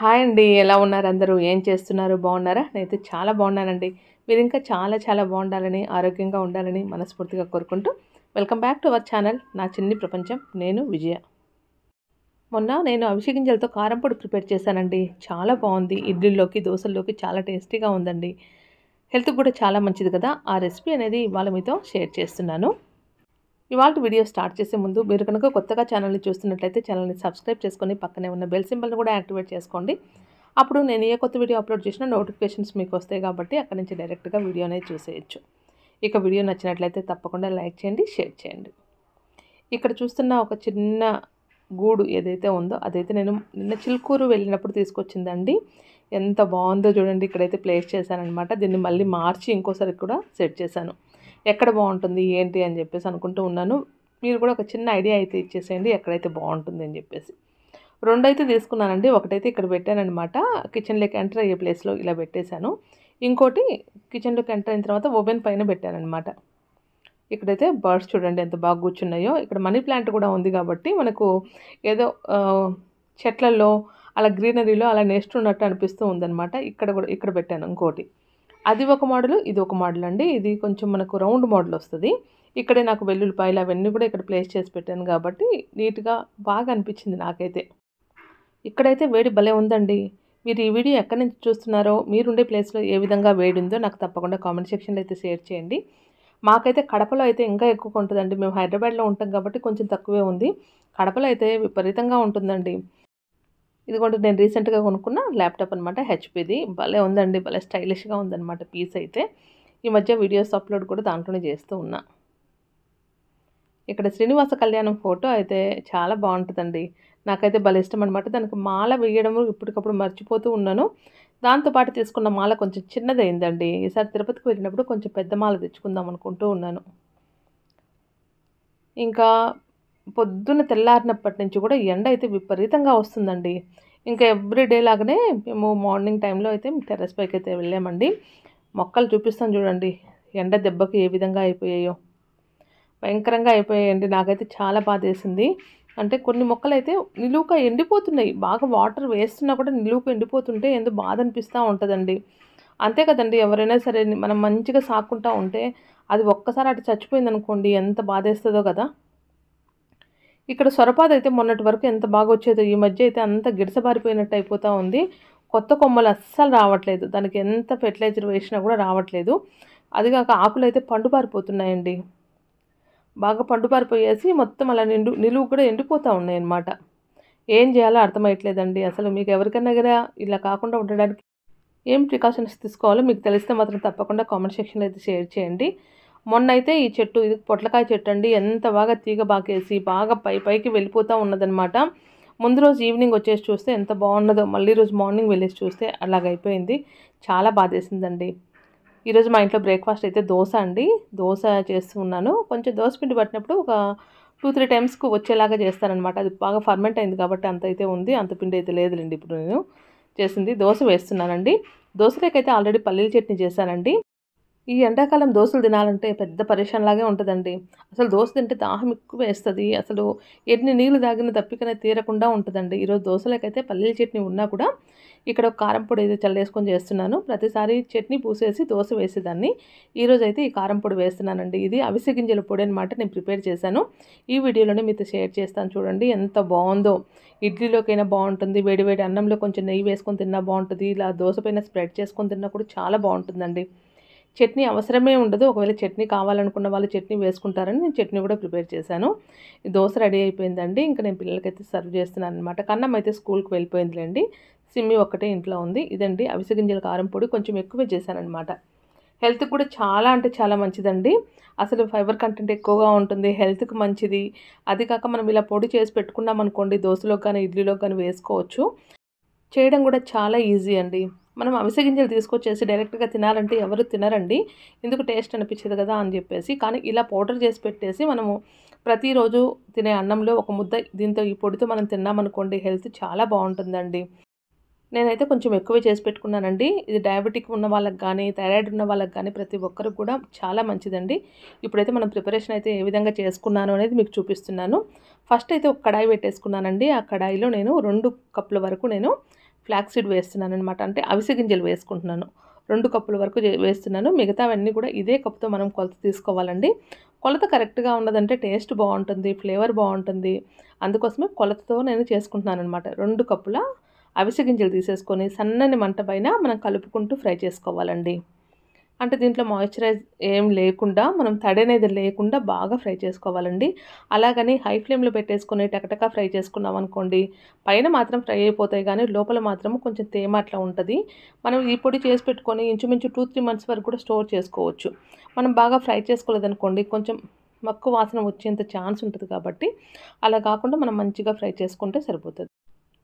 hi అండి ఎలా ఉన్నారు అందరూ ఏం చేస్తున్నారు బాగున్నారా నేనైతే చాలా బాగున్నానండి మీరు ఇంకా చాలా చాలా బాగుండాలని ఆరోగ్యంగా ఉండాలని మనస్ఫూర్తిగా కోరుకుంటూ welcome back to our channel నా చిన్ని ప్రపంచం నేను విజయ మొన్న నేను గింజలతో కారం పొడి ప్రిపేర్ చేశానండి చాలా బాగుంది ఇడ్లీలోకి దోశల్లోకి చాలా టేస్టీగా ఉందండి హెల్త్కి కూడా చాలా మంచిది కదా ఆ రెసిపీ అనేది ఇవాళ మీతో షేర్ చేస్తున్నాను ఇవాళ వీడియో స్టార్ట్ చేసే ముందు మీరు కనుక కొత్తగా ఛానల్ని చూస్తున్నట్లయితే ఛానల్ని సబ్స్క్రైబ్ చేసుకొని పక్కనే ఉన్న బెల్ సింబల్ని కూడా యాక్టివేట్ చేసుకోండి అప్పుడు నేను ఏ కొత్త వీడియో అప్లోడ్ చేసినా నోటిఫికేషన్స్ మీకు వస్తాయి కాబట్టి అక్కడి నుంచి డైరెక్ట్గా వీడియోనే చూసేయచ్చు ఇక వీడియో నచ్చినట్లయితే తప్పకుండా లైక్ చేయండి షేర్ చేయండి ఇక్కడ చూస్తున్న ఒక చిన్న గూడు ఏదైతే ఉందో అదైతే నేను నిన్న చిలుకూరు వెళ్ళినప్పుడు తీసుకొచ్చిందండి ఎంత బాగుందో చూడండి ఇక్కడైతే ప్లేస్ చేశానమాట దీన్ని మళ్ళీ మార్చి ఇంకోసారి కూడా సెట్ చేశాను ఎక్కడ బాగుంటుంది ఏంటి అని చెప్పేసి అనుకుంటూ ఉన్నాను మీరు కూడా ఒక చిన్న ఐడియా అయితే ఇచ్చేసేయండి ఎక్కడైతే బాగుంటుంది అని చెప్పేసి రెండైతే తీసుకున్నానండి ఒకటైతే ఇక్కడ పెట్టానమాట కిచెన్లోకి ఎంటర్ అయ్యే ప్లేస్లో ఇలా పెట్టేశాను ఇంకోటి కిచెన్లోకి ఎంటర్ అయిన తర్వాత ఓవెన్ పైన పెట్టానమాట ఇక్కడైతే బర్డ్స్ చూడండి ఎంత బాగా కూర్చున్నాయో ఇక్కడ మనీ ప్లాంట్ కూడా ఉంది కాబట్టి మనకు ఏదో చెట్లలో అలా గ్రీనరీలో అలా నెస్ట్ ఉన్నట్టు అనిపిస్తూ ఉందన్నమాట ఇక్కడ కూడా ఇక్కడ పెట్టాను ఇంకోటి అది ఒక మోడల్ ఇది ఒక మోడల్ అండి ఇది కొంచెం మనకు రౌండ్ మోడల్ వస్తుంది ఇక్కడే నాకు వెల్లుల్లిపాయలు అవన్నీ కూడా ఇక్కడ ప్లేస్ చేసి పెట్టాను కాబట్టి నీట్గా బాగా అనిపించింది నాకైతే ఇక్కడైతే వేడి భలే ఉందండి మీరు ఈ వీడియో ఎక్కడి నుంచి చూస్తున్నారో మీరుండే ప్లేస్లో ఏ విధంగా వేడి ఉందో నాకు తప్పకుండా కామెంట్ సెక్షన్లో అయితే షేర్ చేయండి మాకైతే కడపలో అయితే ఇంకా ఎక్కువ ఉంటుందండి మేము హైదరాబాద్లో ఉంటాం కాబట్టి కొంచెం తక్కువే ఉంది కడపలో అయితే విపరీతంగా ఉంటుందండి ఇదిగోండి నేను రీసెంట్గా కొనుక్కున్న ల్యాప్టాప్ అనమాట హెచ్పిది భలే ఉందండి భలే స్టైలిష్గా ఉందన్నమాట పీస్ అయితే ఈ మధ్య వీడియోస్ అప్లోడ్ కూడా దాంట్లోనే చేస్తూ ఉన్నా ఇక్కడ శ్రీనివాస కళ్యాణం ఫోటో అయితే చాలా బాగుంటుందండి నాకైతే భలే ఇష్టం అనమాట దానికి మాల వేయడము ఇప్పటికప్పుడు మర్చిపోతూ ఉన్నాను దాంతోపాటు తీసుకున్న మాల కొంచెం చిన్నదైందండి ఈసారి తిరుపతికి వెళ్ళినప్పుడు కొంచెం పెద్ద మాల తెచ్చుకుందాం అనుకుంటూ ఉన్నాను ఇంకా పొద్దున్న తెల్లారినప్పటి నుంచి కూడా ఎండ అయితే విపరీతంగా వస్తుందండి ఇంకా ఎవ్రీడే లాగానే మేము మార్నింగ్ టైంలో అయితే టెర్రస్ పైకి అయితే వెళ్ళామండి మొక్కలు చూపిస్తాను చూడండి ఎండ దెబ్బకి ఏ విధంగా అయిపోయాయో భయంకరంగా అయిపోయాయండి నాకైతే చాలా బాధ వేసింది అంటే కొన్ని మొక్కలు అయితే నిలువుగా ఎండిపోతున్నాయి బాగా వాటర్ వేస్తున్నా కూడా నిలువుగా ఎండిపోతుంటే ఎందుకు బాధ అనిపిస్తూ ఉంటుందండి అంతే కదండి ఎవరైనా సరే మనం మంచిగా సాకుంటూ ఉంటే అది ఒక్కసారి అటు చచ్చిపోయింది అనుకోండి ఎంత బాధేస్తుందో కదా ఇక్కడ సొరపాద అయితే మొన్నటి వరకు ఎంత బాగా వచ్చేదో ఈ మధ్య అయితే అంత గిడసబారిపోయినట్టు అయిపోతూ ఉంది కొత్త కొమ్మలు అస్సలు రావట్లేదు దానికి ఎంత ఫెర్టిలైజర్ వేసినా కూడా రావట్లేదు అదిగాక ఆకులు అయితే పండుబారిపోతున్నాయండి బాగా పండుబారిపోయేసి మొత్తం అలా నిండు నిలువు కూడా ఎండిపోతూ ఉన్నాయి అన్నమాట ఏం చేయాలో అర్థమయ్యట్లేదండి అసలు మీకు ఎవరికైనా కదా ఇలా కాకుండా ఉండడానికి ఏం ప్రికాషన్స్ తీసుకోవాలో మీకు తెలిస్తే మాత్రం తప్పకుండా కామెంట్ సెక్షన్లో అయితే షేర్ చేయండి మొన్న అయితే ఈ చెట్టు ఇది పొట్లకాయ చెట్టు అండి ఎంత బాగా తీగ బాకేసి బాగా పై పైకి వెళ్ళిపోతూ ఉన్నదనమాట ముందు రోజు ఈవినింగ్ వచ్చేసి చూస్తే ఎంత బాగున్నదో మళ్ళీ రోజు మార్నింగ్ వెళ్ళేసి చూస్తే అలాగైపోయింది చాలా బాధేసిందండి ఈరోజు మా ఇంట్లో బ్రేక్ఫాస్ట్ అయితే దోశ అండి దోశ చేస్తూ ఉన్నాను కొంచెం దోశ పిండి పట్టినప్పుడు ఒక టూ త్రీ టైమ్స్కి వచ్చేలాగా చేస్తానమాట అది బాగా ఫర్మెంట్ అయింది కాబట్టి అంత అయితే ఉంది అంత పిండి అయితే లేదులేండి ఇప్పుడు నేను చేసింది దోశ వేస్తున్నానండి దోశలోకి అయితే ఆల్రెడీ పల్లీల చట్నీ చేశానండి ఈ ఎండాకాలం దోశలు తినాలంటే పెద్ద పరేషాన్లాగే ఉంటుందండి అసలు దోశ తింటే దాహం ఎక్కువ వేస్తుంది అసలు ఎన్ని నీళ్ళు తాగిన తప్పికనే తీరకుండా ఉంటుందండి ఈరోజు దోశలకైతే పల్లీల చట్నీ ఉన్నా కూడా ఇక్కడ కారం పొడి అయితే చల్లేసుకొని చేస్తున్నాను ప్రతిసారి చట్నీ పూసేసి దోశ వేసేదాన్ని ఈరోజు అయితే ఈ కారం పొడి వేస్తున్నానండి ఇది అవిసె గింజల పొడి అనమాట నేను ప్రిపేర్ చేశాను ఈ వీడియోలోనే మీతో షేర్ చేస్తాను చూడండి ఎంత బాగుందో ఇడ్లీలోకైనా బాగుంటుంది వేడివేడి అన్నంలో కొంచెం నెయ్యి వేసుకొని తిన్నా బాగుంటుంది ఇలా దోశ స్ప్రెడ్ చేసుకొని తిన్నా కూడా చాలా బాగుంటుందండి చట్నీ అవసరమే ఉండదు ఒకవేళ చట్నీ కావాలనుకున్న వాళ్ళు చట్నీ వేసుకుంటారని నేను చట్నీ కూడా ప్రిపేర్ చేశాను దోశ రెడీ అయిపోయిందండి ఇంకా నేను పిల్లలకైతే సర్వ్ చేస్తున్నాను అనమాట కన్నం అయితే స్కూల్కి వెళ్ళిపోయిందిలేండి సిమ్మి ఒక్కటే ఇంట్లో ఉంది ఇదండి అవిసె గింజల కారం పొడి కొంచెం ఎక్కువే చేశానమాట హెల్త్ కూడా చాలా అంటే చాలా మంచిదండి అసలు ఫైబర్ కంటెంట్ ఎక్కువగా ఉంటుంది హెల్త్కి మంచిది అది కాక మనం ఇలా పొడి చేసి పెట్టుకున్నాం అనుకోండి దోశలో కానీ ఇడ్లీలో కానీ వేసుకోవచ్చు చేయడం కూడా చాలా ఈజీ అండి మనం అవిసె గింజలు తీసుకొచ్చేసి డైరెక్ట్గా తినాలంటే ఎవరు తినరండి ఎందుకు టేస్ట్ అనిపించదు కదా అని చెప్పేసి కానీ ఇలా పౌడర్ చేసి పెట్టేసి మనము ప్రతిరోజు తినే అన్నంలో ఒక ముద్ద దీంతో ఈ పొడితో మనం తిన్నామనుకోండి హెల్త్ చాలా బాగుంటుందండి నేనైతే కొంచెం ఎక్కువ చేసి పెట్టుకున్నానండి ఇది డయాబెటిక్ ఉన్న వాళ్ళకి కానీ థైరాయిడ్ ఉన్న వాళ్ళకి కానీ ప్రతి ఒక్కరికి కూడా చాలా మంచిదండి ఇప్పుడైతే మనం ప్రిపరేషన్ అయితే ఏ విధంగా చేసుకున్నాను అనేది మీకు చూపిస్తున్నాను ఫస్ట్ అయితే ఒక కడాయి పెట్టేసుకున్నానండి ఆ కడాయిలో నేను రెండు కప్పుల వరకు నేను సీడ్ వేస్తున్నాను అనమాట అంటే అవిసె గింజలు వేసుకుంటున్నాను రెండు కప్పుల వరకు వేస్తున్నాను మిగతావన్నీ కూడా ఇదే కప్పుతో మనం కొలత తీసుకోవాలండి కొలత కరెక్ట్గా ఉన్నదంటే టేస్ట్ బాగుంటుంది ఫ్లేవర్ బాగుంటుంది అందుకోసమే కొలతతో నేను చేసుకుంటున్నాను అనమాట రెండు కప్పుల అవిసె గింజలు తీసేసుకొని సన్నని మంట పైన మనం కలుపుకుంటూ ఫ్రై చేసుకోవాలండి అంటే దీంట్లో మాయిశ్చరైజ్ ఏం లేకుండా మనం తడి అనేది లేకుండా బాగా ఫ్రై చేసుకోవాలండి అలాగని హై ఫ్లేమ్లో పెట్టేసుకొని టకటకా ఫ్రై చేసుకున్నాం అనుకోండి పైన మాత్రం ఫ్రై అయిపోతాయి కానీ లోపల మాత్రం కొంచెం తేమ అట్లా ఉంటుంది మనం ఈ పొడి చేసి పెట్టుకొని ఇంచుమించు టూ త్రీ మంత్స్ వరకు కూడా స్టోర్ చేసుకోవచ్చు మనం బాగా ఫ్రై చేసుకోలేదనుకోండి కొంచెం మక్కువ వాసన వచ్చేంత ఛాన్స్ ఉంటుంది కాబట్టి అలా కాకుండా మనం మంచిగా ఫ్రై చేసుకుంటే సరిపోతుంది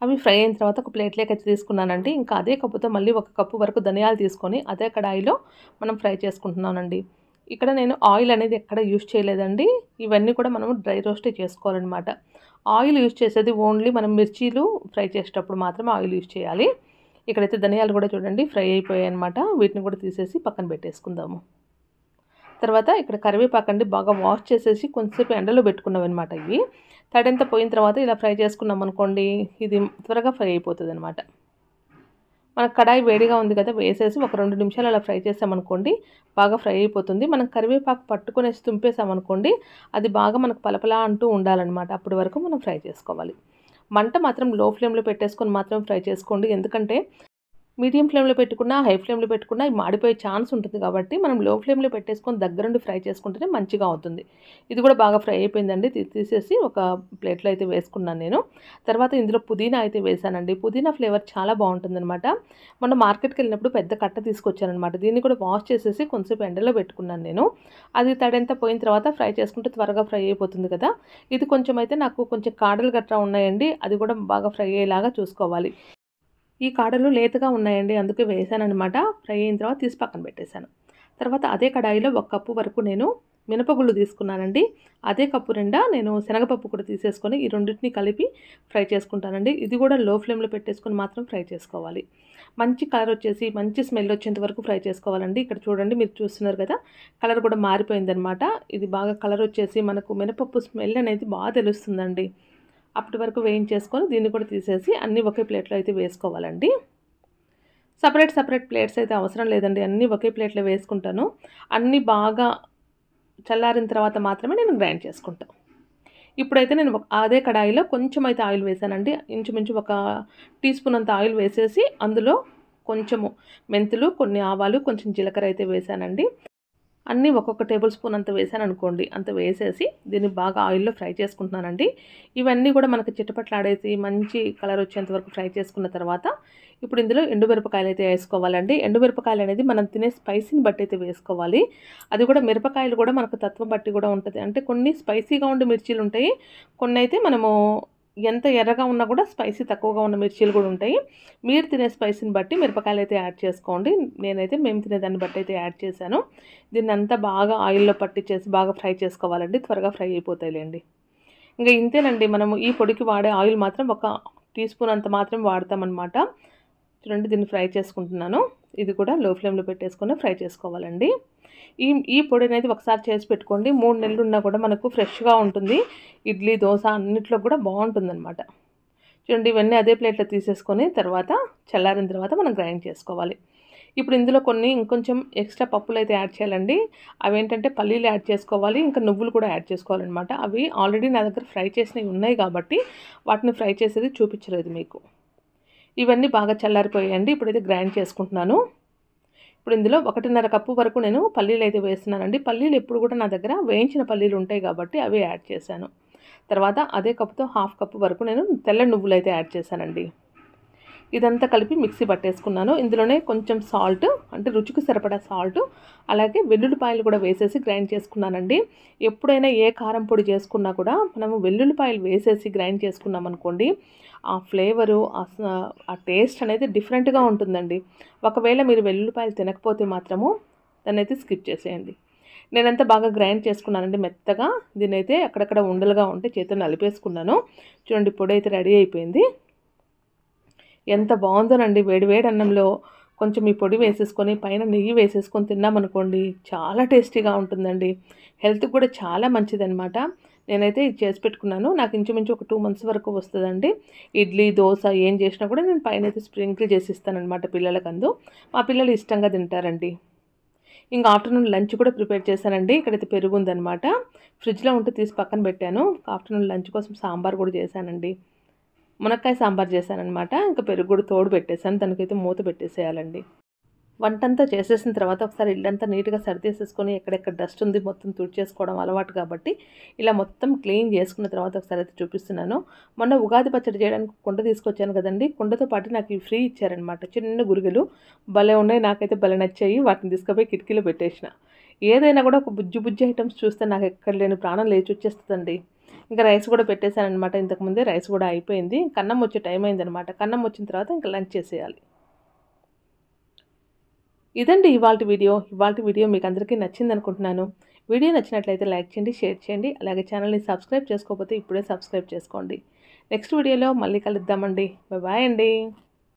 అవి ఫ్రై అయిన తర్వాత ఒక ప్లేట్లోకి అయితే తీసుకున్నానండి ఇంకా అదే కప్పుతో మళ్ళీ ఒక కప్పు వరకు ధనియాలు తీసుకొని అదే కడాయిలో మనం ఫ్రై చేసుకుంటున్నానండి ఇక్కడ నేను ఆయిల్ అనేది ఎక్కడ యూజ్ చేయలేదండి ఇవన్నీ కూడా మనం డ్రై రోస్టే చేసుకోవాలన్నమాట ఆయిల్ యూజ్ చేసేది ఓన్లీ మనం మిర్చీలు ఫ్రై చేసేటప్పుడు మాత్రమే ఆయిల్ యూజ్ చేయాలి ఇక్కడైతే ధనియాలు కూడా చూడండి ఫ్రై అయిపోయాయి అనమాట వీటిని కూడా తీసేసి పక్కన పెట్టేసుకుందాము తర్వాత ఇక్కడ కరివేపాకండి బాగా వాష్ చేసేసి కొంచెంసేపు ఎండలో పెట్టుకున్నాం అనమాట ఇవి తడంతా పోయిన తర్వాత ఇలా ఫ్రై చేసుకున్నాం అనుకోండి ఇది త్వరగా ఫ్రై అయిపోతుంది అనమాట మన కడాయి వేడిగా ఉంది కదా వేసేసి ఒక రెండు నిమిషాలు అలా ఫ్రై చేసామనుకోండి బాగా ఫ్రై అయిపోతుంది మనం కరివేపాకు పట్టుకునేసి తుంపేసామనుకోండి అది బాగా మనకు పలపలా అంటూ ఉండాలన్నమాట అప్పటి వరకు మనం ఫ్రై చేసుకోవాలి మంట మాత్రం లో ఫ్లేమ్లో పెట్టేసుకొని మాత్రం ఫ్రై చేసుకోండి ఎందుకంటే మీడియం ఫ్లేమ్లో పెట్టుకున్నా హై ఫ్లేమ్లో పెట్టుకున్నా మాడిపోయే ఛాన్స్ ఉంటుంది కాబట్టి మనం లో ఫ్లేమ్లో పెట్టేసుకొని దగ్గరుండి ఫ్రై చేసుకుంటేనే మంచిగా అవుతుంది ఇది కూడా బాగా ఫ్రై అయిపోయిందండి తీసేసి ఒక ప్లేట్లో అయితే వేసుకున్నాను నేను తర్వాత ఇందులో పుదీనా అయితే వేసానండి పుదీనా ఫ్లేవర్ చాలా బాగుంటుందన్నమాట మొన్న మార్కెట్కి వెళ్ళినప్పుడు పెద్ద కట్ట తీసుకొచ్చానమాట దీన్ని కూడా వాష్ చేసేసి కొంచెంసేపు ఎండలో పెట్టుకున్నాను నేను అది తడంతా పోయిన తర్వాత ఫ్రై చేసుకుంటే త్వరగా ఫ్రై అయిపోతుంది కదా ఇది కొంచెం అయితే నాకు కొంచెం కాడలు గట్రా ఉన్నాయండి అది కూడా బాగా ఫ్రై అయ్యేలాగా చూసుకోవాలి ఈ కాడలు లేతగా ఉన్నాయండి అందుకే వేసాను అనమాట ఫ్రై అయిన తర్వాత తీసి పక్కన పెట్టేశాను తర్వాత అదే కడాయిలో ఒక కప్పు వరకు నేను మినపగుళ్ళు తీసుకున్నానండి అదే కప్పు నిండా నేను శనగపప్పు కూడా తీసేసుకొని ఈ రెండింటిని కలిపి ఫ్రై చేసుకుంటానండి ఇది కూడా లో ఫ్లేమ్లో పెట్టేసుకొని మాత్రం ఫ్రై చేసుకోవాలి మంచి కలర్ వచ్చేసి మంచి స్మెల్ వచ్చేంత వరకు ఫ్రై చేసుకోవాలండి ఇక్కడ చూడండి మీరు చూస్తున్నారు కదా కలర్ కూడా మారిపోయిందనమాట ఇది బాగా కలర్ వచ్చేసి మనకు మినపప్పు స్మెల్ అనేది బాగా తెలుస్తుందండి అప్పటి వరకు వేయించేసుకొని దీన్ని కూడా తీసేసి అన్నీ ఒకే ప్లేట్లో అయితే వేసుకోవాలండి సపరేట్ సపరేట్ ప్లేట్స్ అయితే అవసరం లేదండి అన్నీ ఒకే ప్లేట్లో వేసుకుంటాను అన్నీ బాగా చల్లారిన తర్వాత మాత్రమే నేను గ్రైండ్ చేసుకుంటాను ఇప్పుడైతే నేను అదే కడాయిలో కొంచెం అయితే ఆయిల్ వేసానండి ఇంచుమించు ఒక టీ స్పూన్ అంత ఆయిల్ వేసేసి అందులో కొంచెము మెంతులు కొన్ని ఆవాలు కొంచెం జీలకర్ర అయితే వేసానండి అన్నీ ఒక్కొక్క టేబుల్ స్పూన్ అంత వేసాను అనుకోండి అంత వేసేసి దీన్ని బాగా ఆయిల్లో ఫ్రై చేసుకుంటున్నానండి ఇవన్నీ కూడా మనకు చిట్టపట్లాడేసి మంచి కలర్ వచ్చేంత వరకు ఫ్రై చేసుకున్న తర్వాత ఇప్పుడు ఇందులో ఎండుమిరపకాయలు అయితే వేసుకోవాలండి ఎండుమిరపకాయలు అనేది మనం తినే స్పైసీని బట్టి అయితే వేసుకోవాలి అది కూడా మిరపకాయలు కూడా మనకు తత్వం బట్టి కూడా ఉంటుంది అంటే కొన్ని స్పైసీగా ఉండే మిర్చీలు ఉంటాయి కొన్ని అయితే మనము ఎంత ఎర్రగా ఉన్నా కూడా స్పైసీ తక్కువగా ఉన్న మిర్చీలు కూడా ఉంటాయి మీరు తినే స్పైసీని బట్టి మిరపకాయలు అయితే యాడ్ చేసుకోండి నేనైతే మేము తినేదాన్ని బట్టి అయితే యాడ్ చేశాను దీన్ని అంతా బాగా ఆయిల్లో పట్టించేసి బాగా ఫ్రై చేసుకోవాలండి త్వరగా ఫ్రై అయిపోతాయిలేండి ఇంకా ఇంతేనండి మనము ఈ పొడికి వాడే ఆయిల్ మాత్రం ఒక టీ స్పూన్ అంత మాత్రం వాడతామన్నమాట చూడండి దీన్ని ఫ్రై చేసుకుంటున్నాను ఇది కూడా లో ఫ్లేమ్లో పెట్టేసుకొని ఫ్రై చేసుకోవాలండి ఈ ఈ పొడి అనేది ఒకసారి చేసి పెట్టుకోండి మూడు నెలలు ఉన్నా కూడా మనకు ఫ్రెష్గా ఉంటుంది ఇడ్లీ దోశ అన్నింటిలో కూడా అనమాట చూడండి ఇవన్నీ అదే ప్లేట్లో తీసేసుకొని తర్వాత చల్లారిన తర్వాత మనం గ్రైండ్ చేసుకోవాలి ఇప్పుడు ఇందులో కొన్ని ఇంకొంచెం ఎక్స్ట్రా పప్పులు అయితే యాడ్ చేయాలండి అవి ఏంటంటే పల్లీలు యాడ్ చేసుకోవాలి ఇంకా నువ్వులు కూడా యాడ్ చేసుకోవాలన్నమాట అవి ఆల్రెడీ నా దగ్గర ఫ్రై చేసినవి ఉన్నాయి కాబట్టి వాటిని ఫ్రై చేసేది చూపించలేదు మీకు ఇవన్నీ బాగా చల్లారిపోయాయండి ఇప్పుడైతే గ్రైండ్ చేసుకుంటున్నాను ఇప్పుడు ఇందులో ఒకటిన్నర కప్పు వరకు నేను పల్లీలు అయితే వేస్తున్నానండి పల్లీలు ఎప్పుడు కూడా నా దగ్గర వేయించిన పల్లీలు ఉంటాయి కాబట్టి అవి యాడ్ చేశాను తర్వాత అదే కప్పుతో హాఫ్ కప్పు వరకు నేను తెల్ల నువ్వులు అయితే యాడ్ చేశానండి ఇదంతా కలిపి మిక్సీ పట్టేసుకున్నాను ఇందులోనే కొంచెం సాల్ట్ అంటే రుచికి సరిపడా సాల్ట్ అలాగే వెల్లుల్లిపాయలు కూడా వేసేసి గ్రైండ్ చేసుకున్నానండి ఎప్పుడైనా ఏ కారం పొడి చేసుకున్నా కూడా మనము వెల్లుల్లిపాయలు వేసేసి గ్రైండ్ చేసుకున్నాం అనుకోండి ఆ ఫ్లేవరు ఆ టేస్ట్ అనేది డిఫరెంట్గా ఉంటుందండి ఒకవేళ మీరు వెల్లుల్లిపాయలు తినకపోతే మాత్రము దాన్ని అయితే స్కిప్ చేసేయండి నేనంతా బాగా గ్రైండ్ చేసుకున్నానండి మెత్తగా దీనైతే అక్కడక్కడ ఉండలుగా ఉంటే చేతితో నలిపేసుకున్నాను చూడండి పొడి అయితే రెడీ అయిపోయింది ఎంత బాగుందోనండి వేడివేడి అన్నంలో కొంచెం ఈ పొడి వేసేసుకొని పైన నెయ్యి వేసేసుకొని తిన్నామనుకోండి చాలా టేస్టీగా ఉంటుందండి హెల్త్ కూడా చాలా మంచిదనమాట నేనైతే ఇది చేసి పెట్టుకున్నాను నాకు ఇంచుమించు ఒక టూ మంత్స్ వరకు వస్తుందండి ఇడ్లీ దోశ ఏం చేసినా కూడా నేను పైన అయితే స్ప్రింకిల్ చేసిస్తానమాట పిల్లలకు పిల్లలకందు మా పిల్లలు ఇష్టంగా తింటారండి ఇంకా ఆఫ్టర్నూన్ లంచ్ కూడా ప్రిపేర్ చేశానండి ఇక్కడైతే పెరుగు ఉందనమాట ఫ్రిడ్జ్లో ఉంటే తీసి పక్కన పెట్టాను ఆఫ్టర్నూన్ లంచ్ కోసం సాంబార్ కూడా చేశానండి మునక్కాయ సాంబార్ చేశానమాట ఇంకా పెరుగు కూడా తోడు పెట్టేశాను దానికైతే మూత పెట్టేసేయాలండి వంటంతా చేసేసిన తర్వాత ఒకసారి అంతా నీట్గా సరిదేసేసుకొని ఎక్కడెక్కడ డస్ట్ ఉంది మొత్తం తుడిచేసుకోవడం అలవాటు కాబట్టి ఇలా మొత్తం క్లీన్ చేసుకున్న తర్వాత ఒకసారి అయితే చూపిస్తున్నాను మొన్న ఉగాది పచ్చడి చేయడానికి కుండ తీసుకొచ్చాను కదండి కుండతో పాటు నాకు ఫ్రీ ఇచ్చారనమాట చిన్న గురుగులు భలే ఉన్నాయి నాకైతే భలే నచ్చాయి వాటిని తీసుకుపోయి కిటికీలో పెట్టేసిన ఏదైనా కూడా ఒక బుజ్జి బుజ్జి ఐటమ్స్ చూస్తే నాకు ఎక్కడ లేని ప్రాణం లేచి వచ్చేస్తుందండి ఇంకా రైస్ కూడా పెట్టేశానమాట ఇంతకుముందే రైస్ కూడా అయిపోయింది కన్నం వచ్చే టైం అయిందనమాట కన్నం వచ్చిన తర్వాత ఇంకా లంచ్ చేసేయాలి ఇదండి ఇవాళ వీడియో ఇవాళ వీడియో మీకు అందరికీ నచ్చింది అనుకుంటున్నాను వీడియో నచ్చినట్లయితే లైక్ చేయండి షేర్ చేయండి అలాగే ఛానల్ని సబ్స్క్రైబ్ చేసుకోకపోతే ఇప్పుడే సబ్స్క్రైబ్ చేసుకోండి నెక్స్ట్ వీడియోలో మళ్ళీ కలుద్దామండి బాయ్ అండి